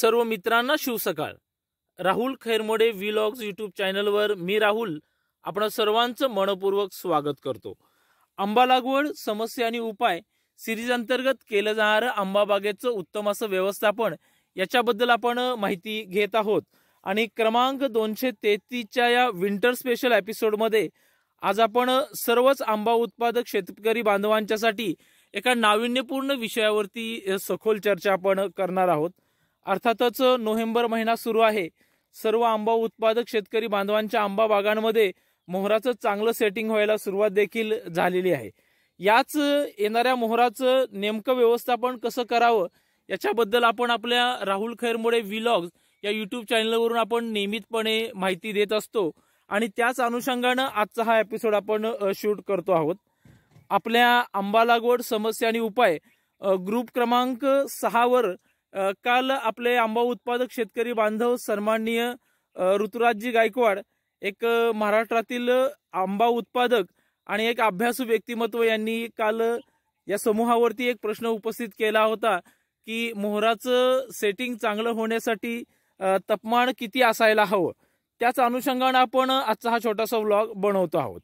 सर्व मित्रांना सकाळ राहुल खैरमोडे व्हिलॉग्स युट्यूब चॅनलवर मी राहुल आपण सर्वांचं मनपूर्वक स्वागत करतो आंबा लागवड समस्या आणि उपाय सिरीज अंतर्गत केलं जाणारं आंबा बागेचं उत्तम असं व्यवस्थापन याच्याबद्दल आपण माहिती घेत आहोत आणि क्रमांक दोनशे तेहतीसच्या या विंटर स्पेशल एपिसोडमध्ये आज आपण सर्वच आंबा उत्पादक शेतकरी बांधवांच्यासाठी एका नाविन्यपूर्ण विषयावरती सखोल चर्चा आपण करणार आहोत अर्थातच नोव्हेंबर महिना सुरू आहे सर्व आंबा उत्पादक शेतकरी बांधवांच्या आंबा बागांमध्ये मोहराचं चांगलं सेटिंग व्हायला सुरुवात देखील झालेली आहे याच येणाऱ्या मोहराचं नेमकं व्यवस्थापन कसं करावं याच्याबद्दल आपण आपल्या राहुल खैरमुळे व्हिलॉग्स या युट्यूब चॅनलवरून आपण नियमितपणे माहिती देत असतो आणि त्याच अनुषंगानं आजचा हा एपिसोड आपण शूट करतो आहोत आपल्या आंबा लागवड समस्या आणि उपाय ग्रुप क्रमांक सहावर काल आपले आंबा उत्पादक शेतकरी बांधव सन्माननीय ऋतुराजजी गायकवाड एक महाराष्ट्रातील आंबा उत्पादक आणि एक अभ्यासू व्यक्तिमत्व यांनी काल या समूहावरती एक प्रश्न उपस्थित केला होता की मोहराचं सेटिंग चांगलं होण्यासाठी तापमान किती असायला हवं त्याच अनुषंगानं आपण आजचा हा छोटासा व्लॉग बनवतो आहोत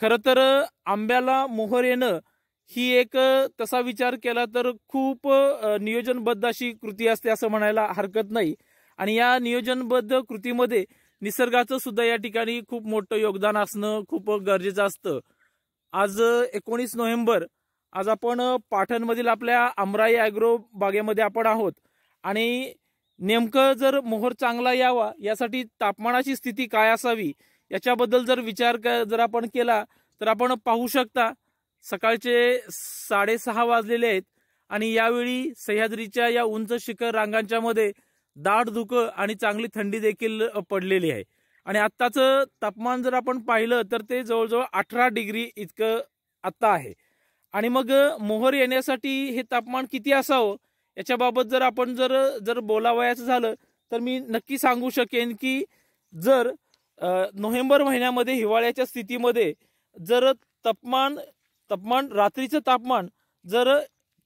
खरं तर आंब्याला मोहर येणं ही एक तसा विचार केला तर खूप नियोजनबद्ध अशी कृती असते असं म्हणायला हरकत नाही आणि या नियोजनबद्ध कृतीमध्ये निसर्गाचं सुद्धा या ठिकाणी खूप मोठं योगदान असणं खूप गरजेचं असतं आज एकोणीस नोव्हेंबर आज आपण पाठणमधील आपल्या अमराई ॲग्रो बागेमध्ये आपण आहोत आणि नेमकं जर मोहर चांगला यावा यासाठी तापमानाची स्थिती काय असावी याच्याबद्दल जर विचार जर आपण केला तर आपण पाहू शकता सकाळचे साडेसहा वाजलेले आहेत आणि यावेळी सह्याद्रीच्या या उंच शिखर रांगांच्या मध्ये दाट धुकं आणि चांगली थंडी देखील पडलेली आहे आणि आत्ताचं तापमान जर आपण पाहिलं तर ते जवळजवळ अठरा डिग्री इतकं आत्ता आहे आणि मग मोहर येण्यासाठी हे तापमान किती असावं याच्याबाबत जर आपण जर जर बोलावयाचं झालं तर मी नक्की सांगू शकेन की जर नोव्हेंबर महिन्यामध्ये हिवाळ्याच्या स्थितीमध्ये जर तापमान तापमान रात्रीचं तापमान जर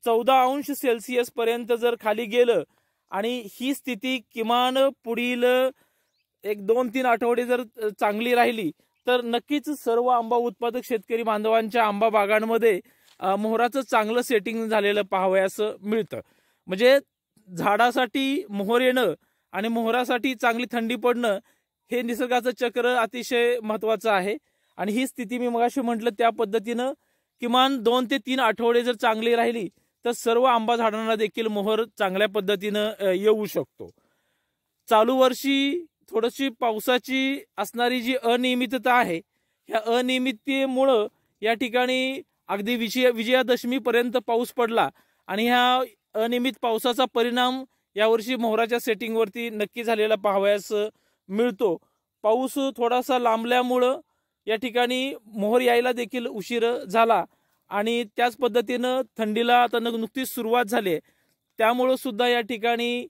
चौदा अंश सेल्सिअस पर्यंत जर खाली गेलं आणि ही स्थिती किमान पुढील एक दोन तीन आठवडे जर चांगली राहिली तर नक्कीच सर्व आंबा उत्पादक शेतकरी बांधवांच्या आंबा बागांमध्ये मोहराचं चांगलं सेटिंग झालेलं पाहावयास मिळतं म्हणजे झाडासाठी मोहर येणं आणि मोहरासाठी चांगली थंडी पडणं हे निसर्गाचं चक्र अतिशय महत्त्वाचं आहे आणि ही स्थिती मी मगाशी म्हटलं त्या पद्धतीनं किमान दोन ते तीन आठवडे जर चांगली राहिली तर सर्व आंबा झाडांना देखील मोहर चांगल्या पद्धतीनं येऊ शकतो चालू वर्षी थोडीशी पावसाची असणारी जी अनियमितता आहे ह्या अनियमिततेमुळं या ठिकाणी अगदी विजय विजयादशमीपर्यंत पाऊस पडला आणि ह्या अनियमित पावसाचा परिणाम यावर्षी मोहराच्या सेटिंगवरती नक्की झालेला पाहावयास मिळतो पाऊस थोडासा लांबल्यामुळं या ठिकाणी मोहर यायला देखील उशीर झाला आणि त्याच पद्धतीनं थंडीला आता नुकतीच सुरुवात झाली त्यामुळं सुद्धा या ठिकाणी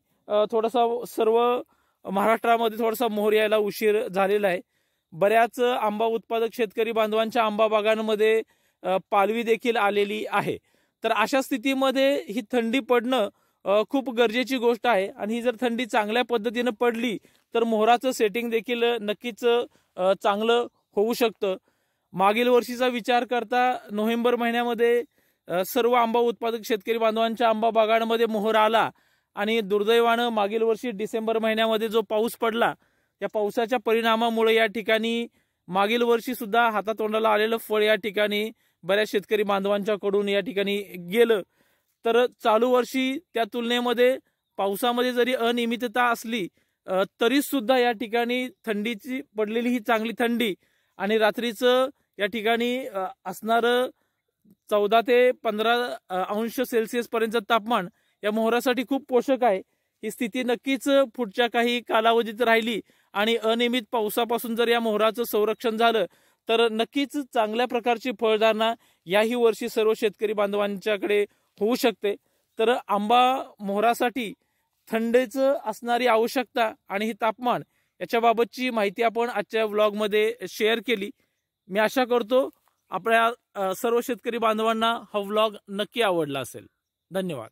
थोडासा सर्व महाराष्ट्रामध्ये थोडासा मोहर यायला उशीर झालेला आहे बऱ्याच आंबा उत्पादक शेतकरी बांधवांच्या आंबा बागांमध्ये पालवी देखील आलेली आहे तर अशा स्थितीमध्ये ही थंडी पडणं खूप गरजेची गोष्ट आहे आणि ही जर थंडी चांगल्या पद्धतीनं पडली तर मोहराचं सेटिंग देखील नक्कीच चांगलं होऊ शकतं मागील वर्षीचा विचार करता नोव्हेंबर महिन्यामध्ये सर्व आंबा उत्पादक शेतकरी बांधवांच्या आंबा बागांमध्ये मोहर आला आणि दुर्दैवानं मागील वर्षी डिसेंबर महिन्यामध्ये जो पाऊस पडला त्या पावसाच्या परिणामामुळे या ठिकाणी मागील वर्षी सुद्धा हातातोंडाला आलेलं फळ या ठिकाणी बऱ्याच शेतकरी बांधवांच्याकडून या ठिकाणी गेलं तर चालू वर्षी त्या तुलनेमध्ये पावसामध्ये जरी अनियमितता असली तरी सुद्धा या ठिकाणी थंडीची पडलेली ही चांगली थंडी आणि रात्रीचं या ठिकाणी असणारं चौदा ते पंधरा अंश सेल्सिअस पर्यंतचं तापमान या मोहरासाठी खूप पोषक आहे ही स्थिती नक्कीच पुढच्या काही कालावधीत राहिली आणि अनियमित पावसापासून जर या मोहराचं संरक्षण झालं तर नक्कीच चांगल्या प्रकारची फळधारणा याही वर्षी सर्व शेतकरी बांधवांच्याकडे होऊ शकते तर आंबा मोहरासाठी थंडेचं असणारी आवश्यकता आणि हे तापमान याच्याबाबतची माहिती आपण आजच्या व्लॉगमध्ये शेअर केली मी आशा करतो आपल्या सर्व शेतकरी बांधवांना हा व्लॉग नक्की आवडला असेल धन्यवाद